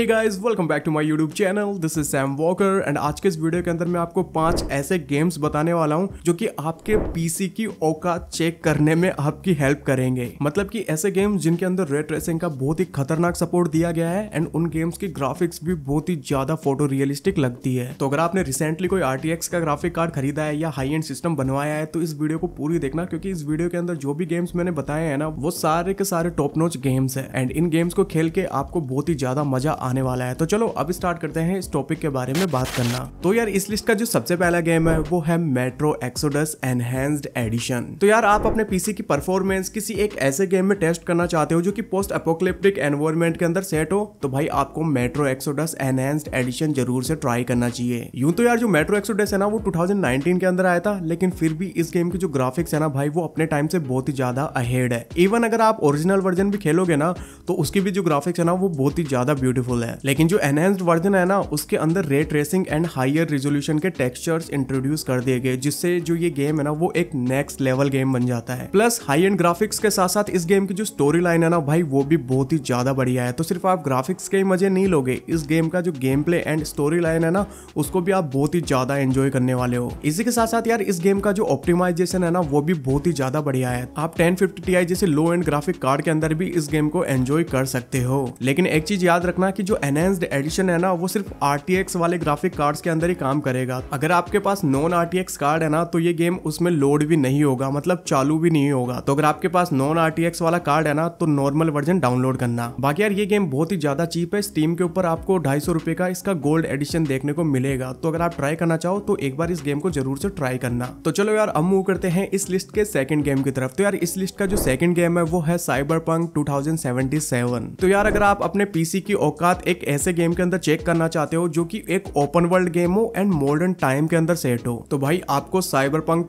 hey guys welcome back to my YouTube channel this is Sam Walker and आज के इस video के अंदर मैं आपको पांच ऐसे गेम्स बताने वाला हूं जो कि आपके पीसी की औकात चेक करने में आपकी हेल्प करेंगे मतलब कि ऐसे गेम्स जिनके अंदर रेड ट्रेसिंग का बहुत ही खतरनाक सपोर्ट दिया गया है एंड उन गेम्स की ग्राफिक्स भी बहुत ही ज्यादा फोटो रियलिस्टिक लगती है तो अगर आपने रिसेंटली कोई आर का ग्राफिक कार्ड खरीदा है या हाई एंड सिस्टम बनवाया है तो इस वीडियो को पूरी देखना क्योंकि इस वीडियो के अंदर जो भी गेम्स मैंने बताए हैं ना वो सारे के सारे टॉप नोच गेम्स है एंड इन गेम्स को खेल के आपको बहुत ही ज्यादा मजा आने वाला है तो चलो अब स्टार्ट करते हैं इस टॉपिक के बारे में बात करना तो यार इस लिस्ट का जो सबसे पहला गेम है वो है मेट्रो एक्सोडस एनहेंस्ड एडिशन तो यार आप अपने पीसी की परफॉर्मेंस किसी एक ऐसे गेम में टेस्ट करना चाहते हो जो की पोस्ट अपोक्लिप्टिक एनवायरमेंट के अंदर सेट हो तो भाई आपको मेट्रो एक्सोडस एनहेंस्ड एडिशन जरूर से ट्राई करना चाहिए यूं तो यार जो मेट्रो एक्सोडस है ना वो टू के अंदर आया था लेकिन फिर भी इस गेम के जो ग्राफिक्स है ना भाई वो अपने टाइम से बहुत ही ज्यादा अहेड है इवन अगर आप ओरिजिनल वर्जन भी खेलोगे ना तो उसकी भी जो ग्राफिक्स है ना वो बहुत ही ज्यादा ब्यूटीफुल यूजफुल है लेकिन जो एनहेंस्ड वर्जन है ना उसके अंदर ray tracing and higher resolution के टेक्सचर्स इंट्रोड्यूस कर दिए गए जिससे जो ये गेम है ना वो एक नेक्स्ट लेवल गेम बन जाता है प्लस हाई एंड ग्राफिक्स के साथ साथ इस गेम की जो स्टोरी लाइन है ना भाई वो भी बहुत ही ज्यादा बढ़िया है तो सिर्फ आप ग्राफिक्स के ही मजे नहीं लोगे इस गेम का जो gameplay and storyline है ना उसको भी आप बहुत ही ज्यादा एंजॉय करने वाले हो इसी के साथ साथ यार इस गेम का जो ऑप्टिमाइजेशन है ना वो भी बहुत ही ज्यादा बढ़िया है आप टेन फिफ्टी जैसे लो एंड ग्राफिक कार्ड के अंदर भी इस गेम को एंजॉय कर सकते हो लेकिन एक चीज याद रखना कि जो एनहेंस्ड एडिशन है ना वो सिर्फ आर वाले ग्राफिक कार्ड्स के अंदर ही काम करेगा अगर आपके पास नॉन आर कार्ड है ना तो ये गेम उसमें लोड भी नहीं होगा मतलब चालू भी नहीं होगा तो अगर आपके पास नॉन आर वाला कार्ड है ना तो नॉर्मल वर्जन डाउनलोड करना बाकी यार ये गेम बहुत ही ज्यादा चीप है स्टीम के ऊपर आपको ढाई सौ का इसका गोल्ड एडिशन देखने को मिलेगा तो अगर आप ट्राई करना चाहो तो एक बार इस गेम को जरूर से ट्राई करना तो चलो यार अब मूव करते हैं इस लिस्ट के सेकंड गेम की तरफ तो यार इस लिस्ट का जो सेकंड गेम है वो है साइबर पंक तो यार अगर आप अपने पीसी की औकात बात एक ऐसे गेम के अंदर चेक करना चाहते हो जो कि एक ओपन वर्ल्ड गेम हो एंड मॉडर्न टाइम के अंदर सेट हो तो भाई आपको साइबर पंक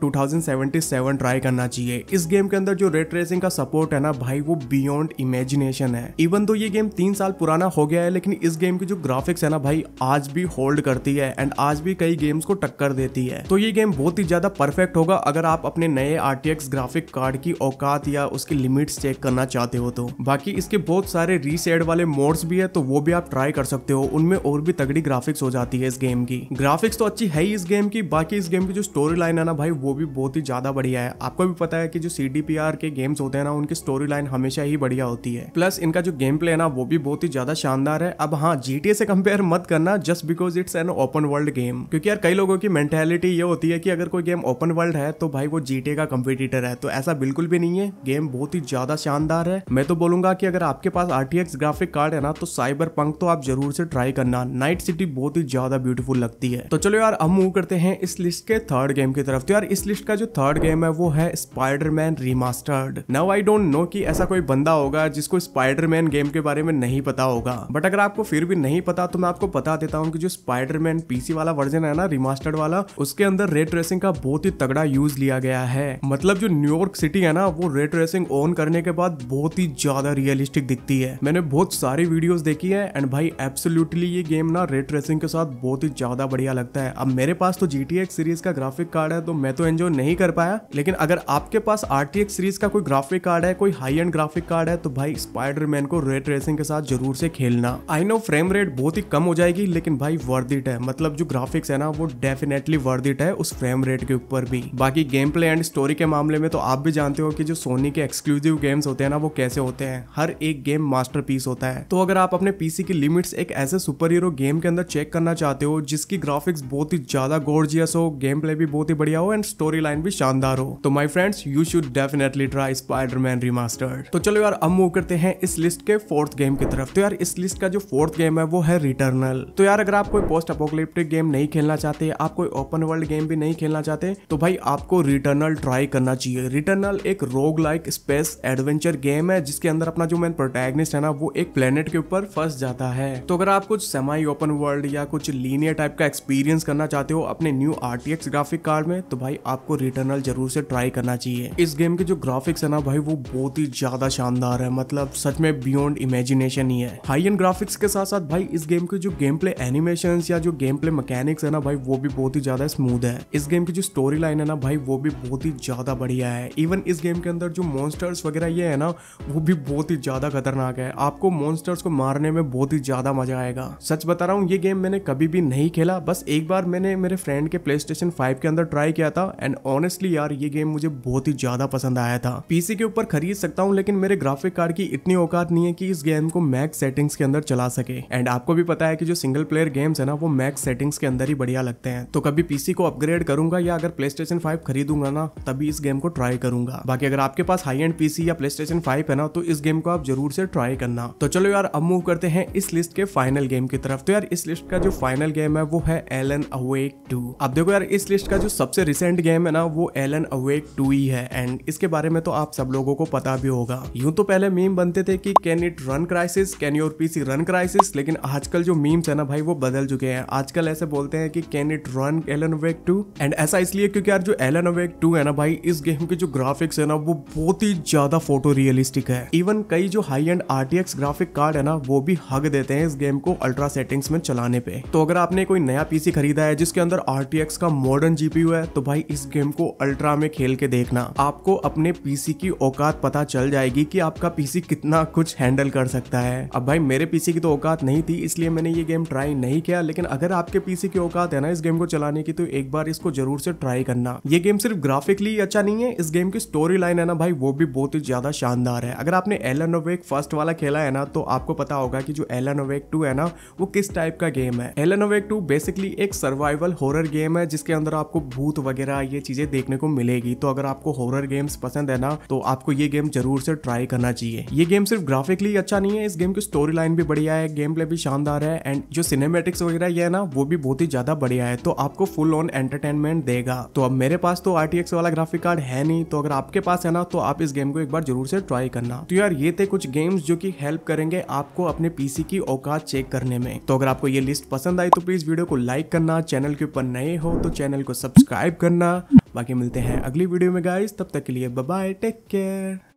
ट्राई करना चाहिए इस गेम के अंदर जो रेट रेसिंग का सपोर्ट है ना भाई वो बियॉन्ड इमेजिनेशन है इवन तो ये गेम तीन साल पुराना हो गया है लेकिन इस गेम की जो ग्राफिक्स है ना भाई आज भी होल्ड करती है एंड आज भी कई गेम्स को टक्कर देती है तो ये गेम बहुत ही ज्यादा परफेक्ट होगा अगर आप अपने नए आर ग्राफिक कार्ड की औकात या उसकी लिमिट्स चेक करना चाहते हो तो बाकी इसके बहुत सारे रीसेड वाले मोड्स भी है तो वो भी भी आप ट्राई कर सकते हो उनमें और भी तगड़ी ग्राफिक्स हो जाती है इस गेम की ग्राफिक्स तो अच्छी है ही इस गेम की बाकी इस गेम की जो स्टोरी लाइन है ना भाई वो भी बहुत ही ज्यादा बढ़िया है आपको भी पता है कि जो सी के गेम्स होते हैं ना उनकी स्टोरी लाइन हमेशा ही बढ़िया होती है प्लस इनका जो गेम प्ले है ना वो भी बहुत ही ज्यादा शानदार है अब हाँ जीटीए से कंपेयर मत करना just because it's an open world game क्योंकि यार कई लोगों की मेंटेलिटी ये होती है कि अगर कोई गेम ओपन वर्ल्ड है तो भाई वो जीटीए का कम्पिटिटर है तो ऐसा बिल्कुल भी नहीं है गेम बहुत ही ज्यादा शानदार है मैं तो बोलूंगा कि अगर आपके पास आरटीएक्स ग्राफिक कार्ड है ना तो साइबर पंख तो आप जरूर से ट्राई करना नाइट सिटी बहुत ही ज्यादा ब्यूटीफुल लगती है तो चलो यार हम मूव करते हैं इस लिस्ट के थर्ड गेम की तरफ तो यार इस लिस्ट का जो थर्ड गेम है वो है Spiderman remastered now I don't know कि ऐसा कोई बंदा होगा जिसको स्पाइडरमैन गेम के बारे में नहीं पता होगा बट अगर आपको फिर भी नहीं पता तो मैं आपको बता देता हूँ कि जो स्पाइडरमैन पीसी वाला वर्जन है ना रिमास्टर्ड वाला उसके अंदर रेड ट्रेसिंग का बहुत ही तगड़ा यूज लिया गया है मतलब जो न्यूयॉर्क सिटी है ना वो रेड ट्रेसिंग ऑन करने के बाद बहुत ही ज्यादा रियलिस्टिक दिखती है मैंने बहुत सारी वीडियोस देखी है एंड भाई एब्सोल्युटली ये गेम ना रेट रेसिंग के साथ बहुत ही ज़्यादा बढ़िया लगता है अब मेरे पास तो जी सीरीज का ग्राफिक कार्ड है तो मैं तो एंजॉय नहीं कर पाया लेकिन अगर आपके पास आर सीरीज का कोई ग्राफिक कार्ड है कोई हाई एंड ग्राफिक कार्ड है तो भाई स्पाइडर को रेट रेसिंग के साथ जरूर से खेलना आई नो फ्रेम रेट बहुत ही कम हो जाएगी लेकिन भाई वर्दिट है मतलब जो ग्राफिक्स है ना वो डेफिनेटली वर्दिट है उस फ्रेम रेट के ऊपर भी बाकी गेम प्ले एंड स्टोरी के मामले में तो आप भी जानते हो कि जो सोनी के एक्सक्लूसिव गेम्स होते हैं ना वो कैसे होते हैं हर एक गेम मास्टर होता है तो अगर आप अपने पीसी डीसी की लिमिट्स एक ऐसे सुपर हीरो गेम के अंदर चेक करना चाहते हो जिसकी ग्राफिक्स बहुत ही ज्यादा गोर्जियस हो गेम प्ले भी बहुत ही बढ़िया हो एंड स्टोरी लाइन भी शानदार हो तो my friends you should definitely try Spiderman remastered तो चलो यार अब मूव करते हैं इस लिस्ट के फोर्थ गेम की तरफ तो यार इस लिस्ट का जो फोर्थ गेम है वो है रिटर्नल तो यार अगर आप कोई पोस्ट अपोकलिप्टिक गेम नहीं खेलना चाहते आप कोई ओपन वर्ल्ड गेम भी नहीं खेलना चाहते तो भाई आपको रिटर्नल ट्राई करना चाहिए रिटर्नल एक रोग लाइक स्पेस एडवेंचर गेम है जिसके अंदर अपना जो मेन प्रोटैगनिस्ट है ना वो एक प्लेनेट के ऊपर फंस जाता जाता है तो अगर आप कुछ सेमाई ओपन वर्ल्ड या कुछ लीनियर टाइप का एक्सपीरियंस करना चाहते हो अपने न्यू आर ग्राफिक कार्ड में तो भाई आपको रिटर्नल जरूर से ट्राई करना चाहिए इस गेम के जो ग्राफिक्स है ना भाई वो बहुत ही ज्यादा शानदार है मतलब सच में बियॉन्ड इमेजिनेशन ही है हाई एंड ग्राफिक्स के साथ साथ भाई इस गेम के जो गेम प्ले एनिमेशन या जो गेम प्ले मैकेनिक्स है ना भाई वो भी बहुत ही ज्यादा स्मूथ है इस गेम की जो स्टोरी लाइन है ना भाई वो भी बहुत ही ज्यादा बढ़िया है इवन इस गेम के अंदर जो मॉन्स्टर्स वगैरह ये है ना वो भी बहुत ही ज्यादा खतरनाक है आपको मॉन्स्टर्स को मारने में बहुत बहुत ही ज्यादा मजा आएगा सच बता रहा हूँ ये गेम मैंने कभी भी नहीं खेला बस एक बार मैंने मेरे फ्रेंड के प्ले स्टेशन फाइव के अंदर ट्राई किया था एंड ऑनेस्टली यार ये गेम मुझे बहुत ही ज्यादा पसंद आया था पीसी के ऊपर खरीद सकता हूँ लेकिन मेरे ग्राफिक कार्ड की इतनी औकात नहीं है कि इस गेम को मैक्स सेटिंग्स के अंदर चला सके एंड आपको भी पता है कि जो सिंगल प्लेयर गेम्स है ना वो मैक्स सेटिंग्स के अंदर ही बढ़िया लगते हैं तो कभी पीसी को अपग्रेड करूंगा या अगर प्ले स्टेशन फाइव खरीदूंगा ना तभी इस गेम को ट्राई करूंगा बाकी अगर आपके पास हाई एंड पीसी या प्ले स्टेशन फाइव है ना तो इस गेम को आप जरूर से ट्राई करना तो चलो यार अब मूव करते हैं हैं इस लिस्ट के फाइनल गेम की तरफ तो यार इस लिस्ट का जो फाइनल गेम है वो है एलन अवेक टू अब देखो यार इस लिस्ट का जो सबसे रिसेंट गेम है ना वो एलन अवेक टू ही है एंड इसके बारे में तो आप सब लोगों को पता भी होगा यूं तो पहले मीम बनते थे कि can it run Crysis can your PC run Crysis लेकिन आजकल जो मीम्स है ना भाई वो बदल चुके हैं आजकल ऐसे बोलते हैं कि can it run Alan Wake two and ऐसा इसलिए क्योंकि यार जो एलन अवेक टू है ना भाई इस गेम के जो ग्राफिक्स है ना वो बहुत ही ज्यादा फोटो रियलिस्टिक है इवन कई जो high end RTX graphic card है ना वो भी हग देते हैं इस गेम को अल्ट्रा सेटिंग्स में चलाने पे तो अगर आपने कोई नया पीसी खरीदा है जिसके अंदर आर का मॉडर्न जीपीयू है तो भाई इस गेम को अल्ट्रा में खेल के देखना आपको अपने पीसी की औकात पता चल जाएगी की आपका पीसी कितना कुछ हैंडल कर सकता है अब भाई मेरे पीसी की तो औकात नहीं थी इसलिए मैंने ये गेम ट्राई नहीं किया लेकिन अगर आपके पीसी की औकात है ना इस गेम को चलाने की तो एक बार इसको जरूर से ट्राई करना ये गेम सिर्फ ग्राफिकली अच्छा नहीं है इस गेम की स्टोरी लाइन है ना भाई वो भी बहुत ही ज्यादा शानदार है अगर आपने एलन वेक फर्स्ट वाला खेला है ना तो आपको पता होगा कि जो जो एलन अवेक टू है ना वो किस टाइप का गेम है एलन अवेक टू बेसिकली एक सर्वाइवल हॉरर गेम है जिसके अंदर आपको भूत वगैरह ये चीजें देखने को मिलेगी तो अगर आपको हॉरर गेम्स पसंद है ना तो आपको ये गेम जरूर से ट्राई करना चाहिए ये गेम सिर्फ ग्राफिकली अच्छा नहीं है इस गेम की स्टोरी लाइन भी बढ़िया है गेम प्ले भी शानदार है एंड जो सिनेमेटिक्स वगैरह ये है ना वो भी बहुत ही ज्यादा बढ़िया है तो आपको फुल ऑन एंटरटेनमेंट देगा तो अब मेरे पास तो आर वाला ग्राफिक कार्ड है नहीं तो अगर आपके पास है ना तो आप इस गेम को एक बार जरूर से ट्राई करना तो यार ये थे कुछ गेम्स जो की हेल्प करेंगे आपको अपने पी पीसी की औकात चेक करने में तो अगर आपको ये लिस्ट पसंद आई तो प्लीज वीडियो को लाइक करना चैनल के ऊपर नए हो तो चैनल को सब्सक्राइब करना बाकी मिलते हैं अगली वीडियो में गाइज तब तक के लिए बाय टेक केयर